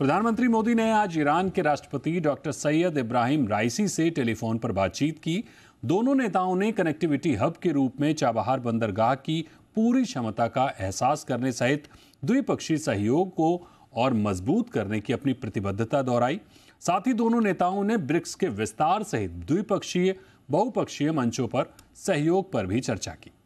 प्रधानमंत्री मोदी ने आज ईरान के राष्ट्रपति डॉक्टर सैयद इब्राहिम राइसी से टेलीफोन पर बातचीत की दोनों नेताओं ने कनेक्टिविटी हब के रूप में चाबहार बंदरगाह की पूरी क्षमता का एहसास करने सहित द्विपक्षीय सहयोग को और मजबूत करने की अपनी प्रतिबद्धता दोहराई साथ ही दोनों नेताओं ने ब्रिक्स के विस्तार सहित द्विपक्षीय बहुपक्षीय मंचों पर सहयोग पर भी चर्चा की